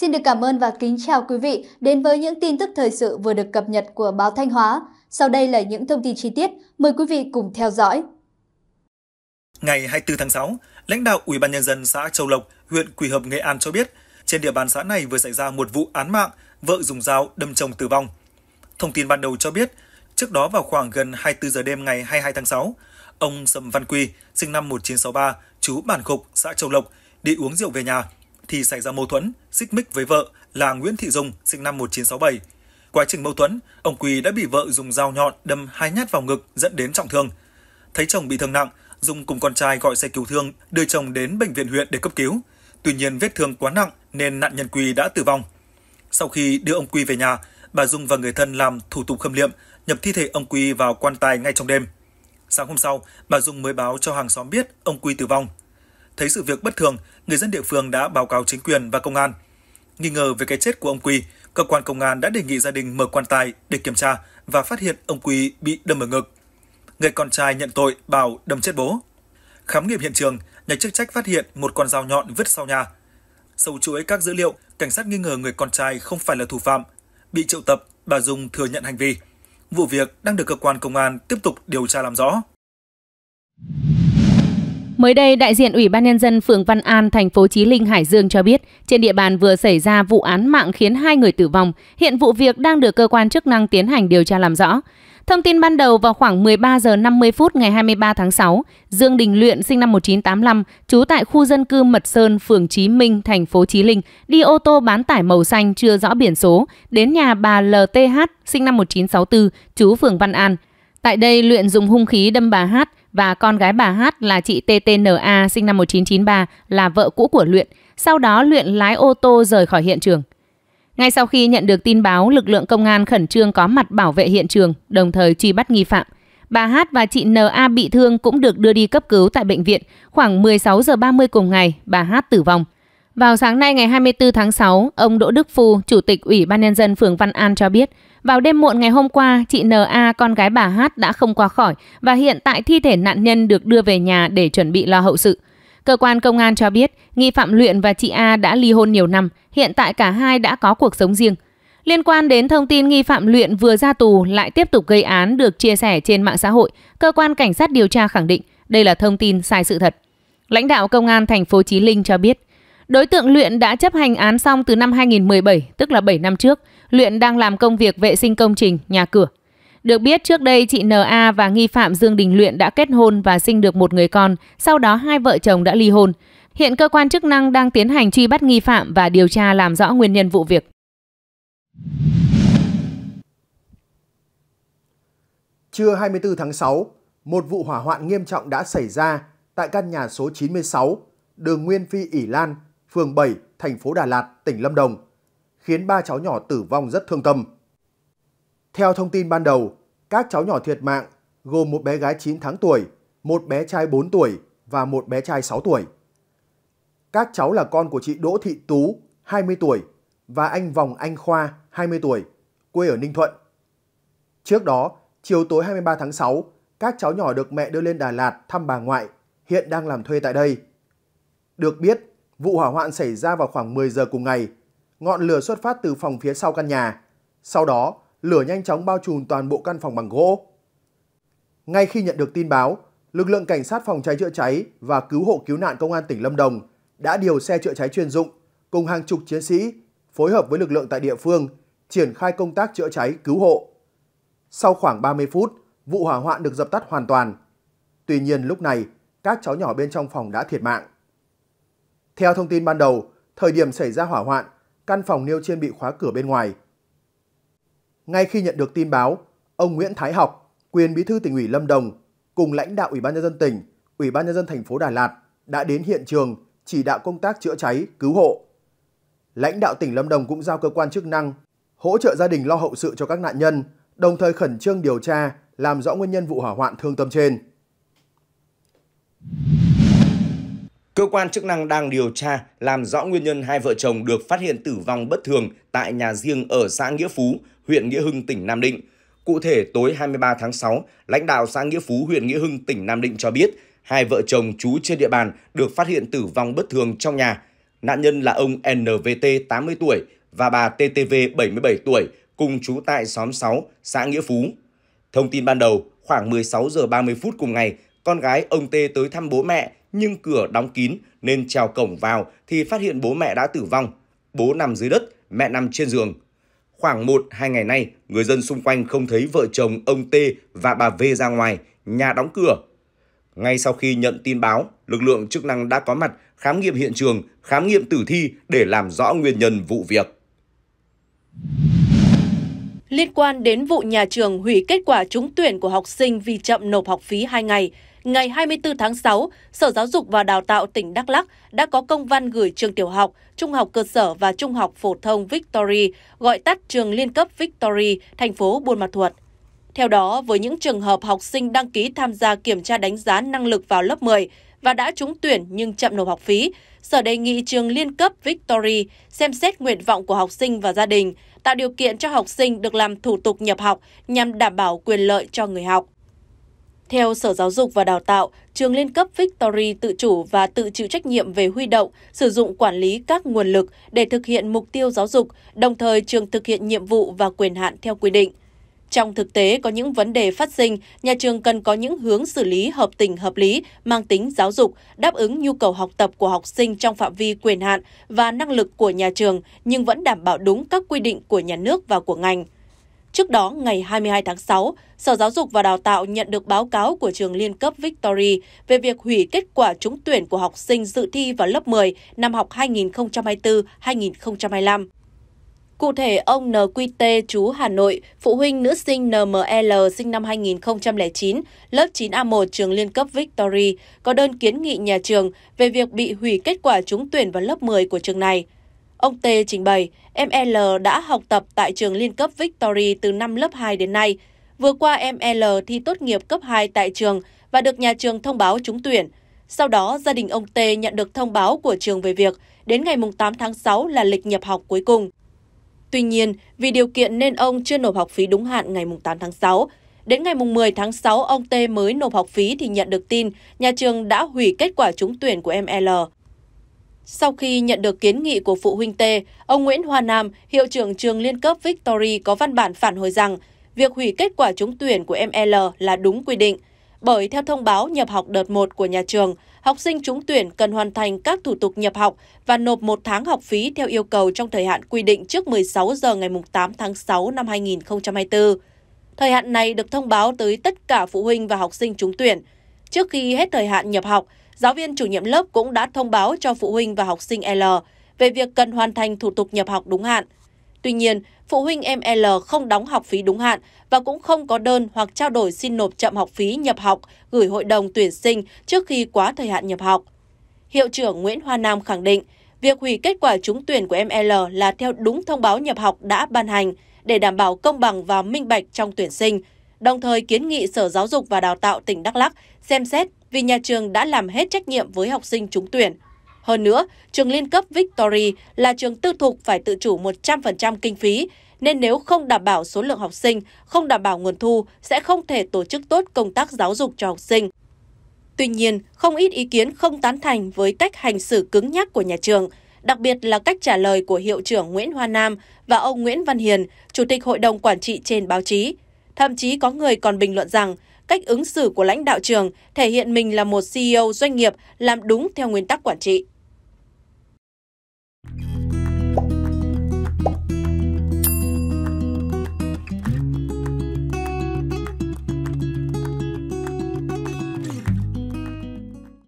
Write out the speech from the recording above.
Xin được cảm ơn và kính chào quý vị đến với những tin tức thời sự vừa được cập nhật của báo Thanh Hóa. Sau đây là những thông tin chi tiết, mời quý vị cùng theo dõi. Ngày 24 tháng 6, lãnh đạo Ủy ban nhân dân xã Châu Lộc, huyện Quỳ Hợp, Nghệ An cho biết, trên địa bàn xã này vừa xảy ra một vụ án mạng, vợ dùng dao đâm chồng tử vong. Thông tin ban đầu cho biết, trước đó vào khoảng gần 24 giờ đêm ngày 22 tháng 6, ông Sầm Văn Quy, sinh năm 1963, chú Bản Khục, xã Châu Lộc, đi uống rượu về nhà – thì xảy ra mâu thuẫn, xích mích với vợ là Nguyễn Thị Dung, sinh năm 1967. Quá trình mâu thuẫn, ông Quỳ đã bị vợ dùng dao nhọn đâm hai nhát vào ngực dẫn đến trọng thương. Thấy chồng bị thương nặng, Dung cùng con trai gọi xe cứu thương đưa chồng đến bệnh viện huyện để cấp cứu. Tuy nhiên vết thương quá nặng nên nạn nhân Quỳ đã tử vong. Sau khi đưa ông Quy về nhà, bà Dung và người thân làm thủ tục khâm liệm, nhập thi thể ông Quy vào quan tài ngay trong đêm. Sáng hôm sau, bà Dung mới báo cho hàng xóm biết ông Quy tử vong thấy sự việc bất thường, người dân địa phương đã báo cáo chính quyền và công an. Nghi ngờ về cái chết của ông Quy, cơ quan công an đã đề nghị gia đình mở quan tài để kiểm tra và phát hiện ông Quy bị đâm ở ngực. Người con trai nhận tội bảo đâm chết bố. Khám nghiệm hiện trường, nhà chức trách phát hiện một con dao nhọn vứt sau nhà. Sâu chuỗi các dữ liệu, cảnh sát nghi ngờ người con trai không phải là thủ phạm. Bị triệu tập, bà Dung thừa nhận hành vi. Vụ việc đang được cơ quan công an tiếp tục điều tra làm rõ. Mới đây, đại diện Ủy ban Nhân dân phường Văn An, thành phố Chí Linh, Hải Dương cho biết, trên địa bàn vừa xảy ra vụ án mạng khiến hai người tử vong. Hiện vụ việc đang được cơ quan chức năng tiến hành điều tra làm rõ. Thông tin ban đầu vào khoảng 13 giờ 50 phút ngày 23 tháng 6, Dương Đình Luyện sinh năm 1985, trú tại khu dân cư Mật Sơn, phường Chí Minh, thành phố Chí Linh, đi ô tô bán tải màu xanh chưa rõ biển số, đến nhà bà LTH sinh năm 1964, trú phường Văn An. Tại đây, Luyện dùng hung khí đâm bà Hát, và con gái bà Hát là chị TTNA sinh năm 1993 là vợ cũ của Luyện. Sau đó Luyện lái ô tô rời khỏi hiện trường. Ngay sau khi nhận được tin báo, lực lượng công an khẩn trương có mặt bảo vệ hiện trường, đồng thời truy bắt nghi phạm. Bà Hát và chị NA bị thương cũng được đưa đi cấp cứu tại bệnh viện. Khoảng 16 giờ 30 cùng ngày, bà Hát tử vong. Vào sáng nay ngày 24 tháng 6, ông Đỗ Đức Phu, Chủ tịch Ủy ban Nhân dân phường Văn An cho biết, vào đêm muộn ngày hôm qua, chị N.A. con gái bà Hát đã không qua khỏi và hiện tại thi thể nạn nhân được đưa về nhà để chuẩn bị lo hậu sự. Cơ quan công an cho biết, nghi phạm Luyện và chị A đã ly hôn nhiều năm, hiện tại cả hai đã có cuộc sống riêng. Liên quan đến thông tin nghi phạm Luyện vừa ra tù lại tiếp tục gây án được chia sẻ trên mạng xã hội, cơ quan cảnh sát điều tra khẳng định đây là thông tin sai sự thật. Lãnh đạo công an thành phố Chí Linh cho biết, đối tượng Luyện đã chấp hành án xong từ năm 2017, tức là 7 năm trước. Luyện đang làm công việc vệ sinh công trình, nhà cửa. Được biết trước đây chị N.A. và nghi phạm Dương Đình Luyện đã kết hôn và sinh được một người con, sau đó hai vợ chồng đã ly hôn. Hiện cơ quan chức năng đang tiến hành truy bắt nghi phạm và điều tra làm rõ nguyên nhân vụ việc. Trưa 24 tháng 6, một vụ hỏa hoạn nghiêm trọng đã xảy ra tại căn nhà số 96, đường Nguyên Phi ỉ Lan, phường 7, thành phố Đà Lạt, tỉnh Lâm Đồng khiến ba cháu nhỏ tử vong rất thương tâm. Theo thông tin ban đầu, các cháu nhỏ thiệt mạng gồm một bé gái 9 tháng tuổi, một bé trai 4 tuổi và một bé trai 6 tuổi. Các cháu là con của chị Đỗ Thị Tú, 20 tuổi và anh Vòng Anh Khoa, 20 tuổi, quê ở Ninh Thuận. Trước đó, chiều tối 23 tháng 6, các cháu nhỏ được mẹ đưa lên Đà Lạt thăm bà ngoại, hiện đang làm thuê tại đây. Được biết, vụ hỏa hoạn xảy ra vào khoảng 10 giờ cùng ngày ngọn lửa xuất phát từ phòng phía sau căn nhà. Sau đó, lửa nhanh chóng bao trùm toàn bộ căn phòng bằng gỗ. Ngay khi nhận được tin báo, lực lượng cảnh sát phòng cháy chữa cháy và cứu hộ cứu nạn công an tỉnh Lâm Đồng đã điều xe chữa cháy chuyên dụng cùng hàng chục chiến sĩ phối hợp với lực lượng tại địa phương triển khai công tác chữa cháy cứu hộ. Sau khoảng 30 phút, vụ hỏa hoạn được dập tắt hoàn toàn. Tuy nhiên lúc này, các cháu nhỏ bên trong phòng đã thiệt mạng. Theo thông tin ban đầu, thời điểm xảy ra hỏa hoạn, căn phòng nêu trên bị khóa cửa bên ngoài. Ngay khi nhận được tin báo, ông Nguyễn Thái Học, quyền bí thư tỉnh ủy Lâm Đồng, cùng lãnh đạo Ủy ban nhân dân tỉnh, Ủy ban nhân dân thành phố Đà Lạt đã đến hiện trường chỉ đạo công tác chữa cháy, cứu hộ. Lãnh đạo tỉnh Lâm Đồng cũng giao cơ quan chức năng hỗ trợ gia đình lo hậu sự cho các nạn nhân, đồng thời khẩn trương điều tra, làm rõ nguyên nhân vụ hỏa hoạn thương tâm trên. Cơ quan chức năng đang điều tra làm rõ nguyên nhân hai vợ chồng được phát hiện tử vong bất thường tại nhà riêng ở xã Nghĩa Phú, huyện Nghĩa Hưng, tỉnh Nam Định. Cụ thể, tối 23 tháng 6, lãnh đạo xã Nghĩa Phú, huyện Nghĩa Hưng, tỉnh Nam Định cho biết hai vợ chồng trú trên địa bàn được phát hiện tử vong bất thường trong nhà. Nạn nhân là ông NVT 80 tuổi và bà TTV 77 tuổi, cùng trú tại xóm 6, xã Nghĩa Phú. Thông tin ban đầu, khoảng 16 giờ 30 phút cùng ngày, con gái ông T tới thăm bố mẹ nhưng cửa đóng kín nên trèo cổng vào thì phát hiện bố mẹ đã tử vong. Bố nằm dưới đất, mẹ nằm trên giường. Khoảng 1-2 ngày nay, người dân xung quanh không thấy vợ chồng ông T và bà V ra ngoài, nhà đóng cửa. Ngay sau khi nhận tin báo, lực lượng chức năng đã có mặt khám nghiệm hiện trường, khám nghiệm tử thi để làm rõ nguyên nhân vụ việc. Liên quan đến vụ nhà trường hủy kết quả trúng tuyển của học sinh vì chậm nộp học phí 2 ngày, ngày 24 tháng 6, Sở Giáo dục và Đào tạo tỉnh Đắk Lắc đã có công văn gửi trường tiểu học, trung học cơ sở và trung học phổ thông Victory, gọi tắt trường liên cấp Victory, thành phố Buôn Ma Thuột. Theo đó, với những trường hợp học sinh đăng ký tham gia kiểm tra đánh giá năng lực vào lớp 10 và đã trúng tuyển nhưng chậm nộp học phí, Sở đề nghị trường liên cấp Victory xem xét nguyện vọng của học sinh và gia đình, tạo điều kiện cho học sinh được làm thủ tục nhập học nhằm đảm bảo quyền lợi cho người học. Theo Sở Giáo dục và Đào tạo, trường liên cấp Victory tự chủ và tự chịu trách nhiệm về huy động, sử dụng quản lý các nguồn lực để thực hiện mục tiêu giáo dục, đồng thời trường thực hiện nhiệm vụ và quyền hạn theo quy định. Trong thực tế có những vấn đề phát sinh, nhà trường cần có những hướng xử lý hợp tình hợp lý, mang tính giáo dục, đáp ứng nhu cầu học tập của học sinh trong phạm vi quyền hạn và năng lực của nhà trường nhưng vẫn đảm bảo đúng các quy định của nhà nước và của ngành. Trước đó, ngày 22 tháng 6, Sở Giáo dục và Đào tạo nhận được báo cáo của trường liên cấp Victory về việc hủy kết quả trúng tuyển của học sinh dự thi vào lớp 10 năm học 2024-2025. Cụ thể, ông NQT chú Hà Nội, phụ huynh nữ sinh NML sinh năm 2009, lớp 9A1 trường liên cấp Victory, có đơn kiến nghị nhà trường về việc bị hủy kết quả trúng tuyển vào lớp 10 của trường này – Ông T trình bày, em L đã học tập tại trường liên cấp Victory từ năm lớp 2 đến nay. Vừa qua em L thi tốt nghiệp cấp 2 tại trường và được nhà trường thông báo trúng tuyển. Sau đó, gia đình ông T nhận được thông báo của trường về việc đến ngày 8 tháng 6 là lịch nhập học cuối cùng. Tuy nhiên, vì điều kiện nên ông chưa nộp học phí đúng hạn ngày 8 tháng 6. Đến ngày 10 tháng 6, ông T mới nộp học phí thì nhận được tin nhà trường đã hủy kết quả trúng tuyển của em L. Sau khi nhận được kiến nghị của phụ huynh T, ông Nguyễn Hoa Nam, hiệu trưởng trường liên cấp Victory có văn bản phản hồi rằng việc hủy kết quả trúng tuyển của em L là đúng quy định. Bởi theo thông báo nhập học đợt 1 của nhà trường, học sinh trúng tuyển cần hoàn thành các thủ tục nhập học và nộp một tháng học phí theo yêu cầu trong thời hạn quy định trước 16 giờ ngày 8 tháng 6 năm 2024. Thời hạn này được thông báo tới tất cả phụ huynh và học sinh trúng tuyển. Trước khi hết thời hạn nhập học, giáo viên chủ nhiệm lớp cũng đã thông báo cho phụ huynh và học sinh L về việc cần hoàn thành thủ tục nhập học đúng hạn. Tuy nhiên, phụ huynh em L không đóng học phí đúng hạn và cũng không có đơn hoặc trao đổi xin nộp chậm học phí nhập học gửi hội đồng tuyển sinh trước khi quá thời hạn nhập học. Hiệu trưởng Nguyễn Hoa Nam khẳng định, việc hủy kết quả trúng tuyển của em L là theo đúng thông báo nhập học đã ban hành để đảm bảo công bằng và minh bạch trong tuyển sinh, đồng thời kiến nghị Sở Giáo dục và Đào tạo tỉnh Đắk Lắk xem xét vì nhà trường đã làm hết trách nhiệm với học sinh trúng tuyển. Hơn nữa, trường liên cấp Victory là trường tư thục phải tự chủ 100% kinh phí, nên nếu không đảm bảo số lượng học sinh, không đảm bảo nguồn thu, sẽ không thể tổ chức tốt công tác giáo dục cho học sinh. Tuy nhiên, không ít ý kiến không tán thành với cách hành xử cứng nhắc của nhà trường, đặc biệt là cách trả lời của hiệu trưởng Nguyễn Hoa Nam và ông Nguyễn Văn Hiền, Chủ tịch Hội đồng Quản trị trên báo chí. Thậm chí có người còn bình luận rằng cách ứng xử của lãnh đạo trường thể hiện mình là một CEO doanh nghiệp làm đúng theo nguyên tắc quản trị